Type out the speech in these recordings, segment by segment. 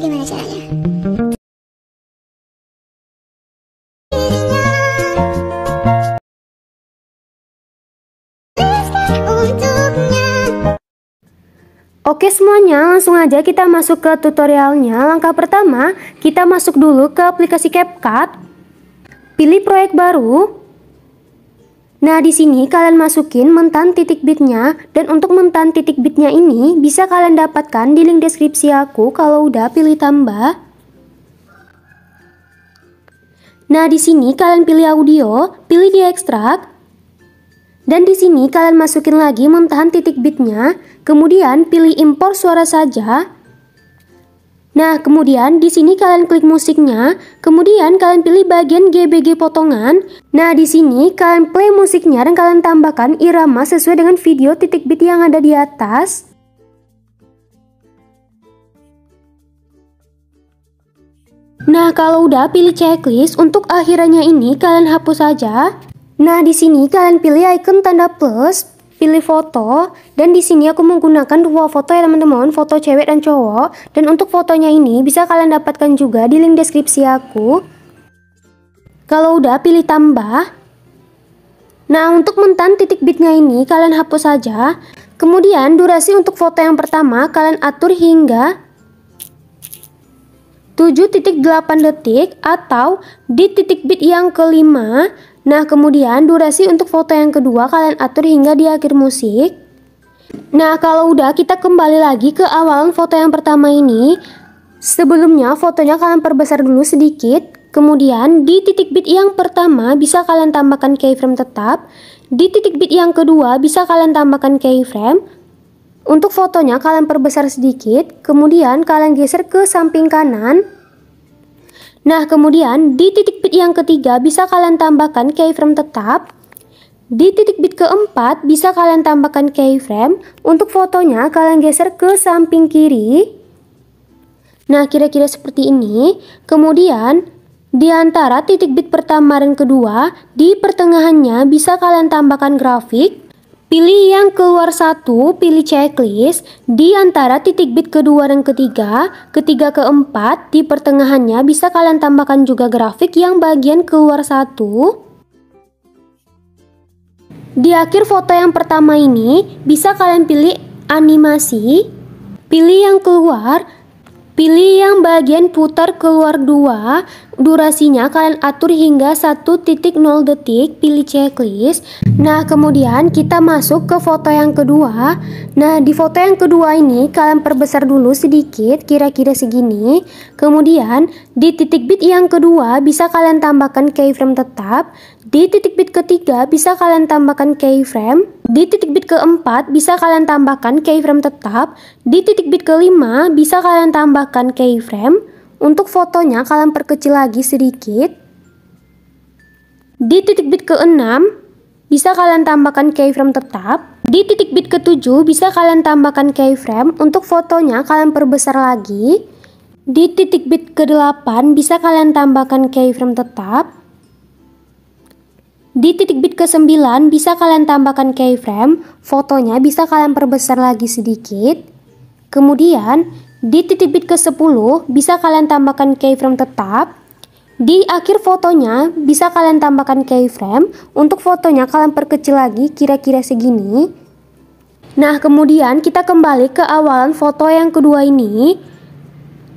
gimana caranya? Oke semuanya, langsung aja kita masuk ke tutorialnya. Langkah pertama, kita masuk dulu ke aplikasi CapCut. Pilih proyek baru, Nah, di sini kalian masukin mentan titik bitnya dan untuk mentan titik bitnya ini bisa kalian dapatkan di link deskripsi aku kalau udah pilih tambah. Nah, di sini kalian pilih audio, pilih di ekstrak. Dan di sini kalian masukin lagi mentahan titik bitnya, kemudian pilih impor suara saja. Nah, kemudian di sini kalian klik musiknya, kemudian kalian pilih bagian GBG potongan. Nah, di sini kalian play musiknya dan kalian tambahkan irama sesuai dengan video titik bit yang ada di atas. Nah, kalau udah pilih checklist, untuk akhirannya ini kalian hapus saja. Nah, di sini kalian pilih icon tanda plus, pilih foto dan di sini aku menggunakan dua foto ya teman-teman foto cewek dan cowok dan untuk fotonya ini bisa kalian dapatkan juga di link deskripsi aku kalau udah pilih tambah nah untuk mentan titik bitnya ini kalian hapus saja kemudian durasi untuk foto yang pertama kalian atur hingga 7.8 detik atau di titik bit yang kelima Nah, kemudian durasi untuk foto yang kedua kalian atur hingga di akhir musik. Nah, kalau udah kita kembali lagi ke awal foto yang pertama ini. Sebelumnya fotonya kalian perbesar dulu sedikit. Kemudian di titik bit yang pertama bisa kalian tambahkan keyframe tetap. Di titik bit yang kedua bisa kalian tambahkan keyframe. Untuk fotonya kalian perbesar sedikit, kemudian kalian geser ke samping kanan Nah, kemudian di titik bit yang ketiga bisa kalian tambahkan keyframe tetap. Di titik bit keempat bisa kalian tambahkan keyframe. Untuk fotonya kalian geser ke samping kiri. Nah, kira-kira seperti ini. Kemudian di antara titik bit pertama dan kedua, di pertengahannya bisa kalian tambahkan grafik. Pilih yang keluar satu, pilih checklist di antara titik bit kedua dan ketiga, ketiga keempat, di pertengahannya bisa kalian tambahkan juga grafik yang bagian keluar satu. Di akhir foto yang pertama ini, bisa kalian pilih animasi, pilih yang keluar, Pilih yang bagian putar keluar dua, durasinya kalian atur hingga 1.0 detik, pilih checklist. Nah, kemudian kita masuk ke foto yang kedua. Nah, di foto yang kedua ini kalian perbesar dulu sedikit, kira-kira segini. Kemudian, di titik bit yang kedua bisa kalian tambahkan keyframe tetap. Di titik bit ketiga bisa kalian tambahkan keyframe, di titik bit keempat bisa kalian tambahkan keyframe tetap, di titik bit kelima bisa kalian tambahkan keyframe. Untuk fotonya kalian perkecil lagi sedikit. Di titik bit keenam bisa kalian tambahkan keyframe tetap. Di titik bit ketujuh bisa kalian tambahkan keyframe. Untuk fotonya kalian perbesar lagi. Di titik bit ke-8 bisa kalian tambahkan keyframe tetap. Di titik bit ke-9 bisa kalian tambahkan keyframe, fotonya bisa kalian perbesar lagi sedikit. Kemudian di titik bit ke-10 bisa kalian tambahkan keyframe tetap. Di akhir fotonya bisa kalian tambahkan keyframe, untuk fotonya kalian perkecil lagi kira-kira segini. Nah kemudian kita kembali ke awalan foto yang kedua ini.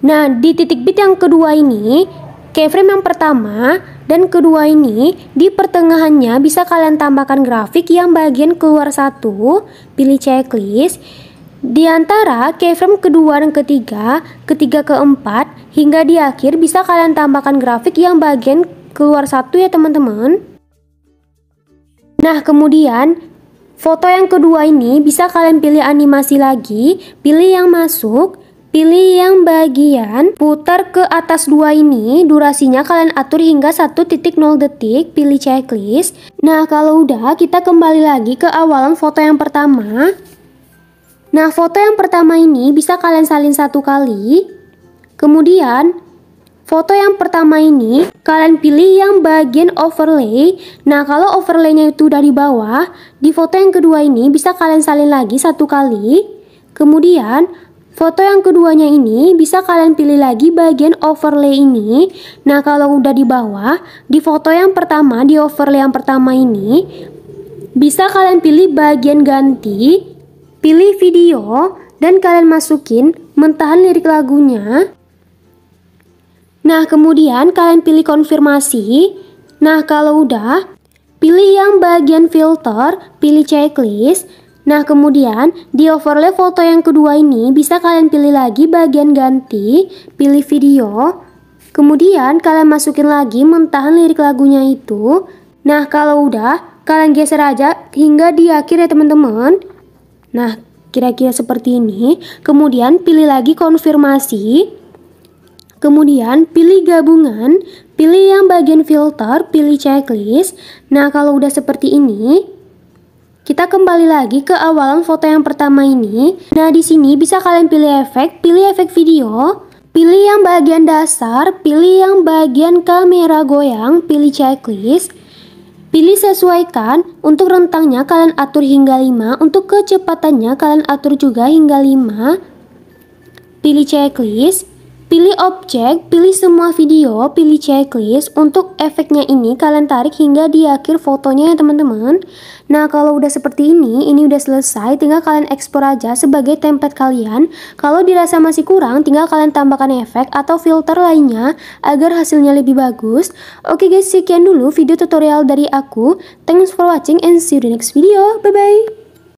Nah di titik bit yang kedua ini Keyframe yang pertama dan kedua ini di pertengahannya bisa kalian tambahkan grafik yang bagian keluar satu, pilih checklist. Di antara keyframe kedua dan ketiga, ketiga keempat hingga di akhir bisa kalian tambahkan grafik yang bagian keluar satu ya teman-teman. Nah, kemudian foto yang kedua ini bisa kalian pilih animasi lagi, pilih yang masuk, Pilih yang bagian putar ke atas dua ini, durasinya kalian atur hingga 1.0 detik, pilih checklist. Nah, kalau udah kita kembali lagi ke awalan foto yang pertama. Nah, foto yang pertama ini bisa kalian salin satu kali. Kemudian, foto yang pertama ini kalian pilih yang bagian overlay. Nah, kalau overlaynya itu dari bawah, di foto yang kedua ini bisa kalian salin lagi satu kali. Kemudian, Foto yang keduanya ini bisa kalian pilih lagi bagian overlay ini. Nah, kalau udah di bawah, di foto yang pertama, di overlay yang pertama ini, bisa kalian pilih bagian ganti, pilih video, dan kalian masukin mentahan lirik lagunya. Nah, kemudian kalian pilih konfirmasi. Nah, kalau udah, pilih yang bagian filter, pilih checklist, Nah kemudian di overlay foto yang kedua ini bisa kalian pilih lagi bagian ganti, pilih video, kemudian kalian masukin lagi mentahan lirik lagunya itu. Nah kalau udah kalian geser aja hingga di akhir ya teman-teman. Nah kira-kira seperti ini, kemudian pilih lagi konfirmasi. Kemudian pilih gabungan, pilih yang bagian filter, pilih checklist. Nah, kalau udah seperti ini, kita kembali lagi ke awalan foto yang pertama ini. Nah, di sini bisa kalian pilih efek, pilih efek video, pilih yang bagian dasar, pilih yang bagian kamera goyang, pilih checklist, pilih sesuaikan. Untuk rentangnya kalian atur hingga 5, untuk kecepatannya kalian atur juga hingga 5. Pilih checklist, Pilih objek, pilih semua video, pilih checklist. Untuk efeknya ini kalian tarik hingga di akhir fotonya ya teman-teman. Nah kalau udah seperti ini, ini udah selesai. Tinggal kalian ekspor aja sebagai template kalian. Kalau dirasa masih kurang, tinggal kalian tambahkan efek atau filter lainnya agar hasilnya lebih bagus. Oke guys, sekian dulu video tutorial dari aku. Thanks for watching and see you the next video. Bye-bye.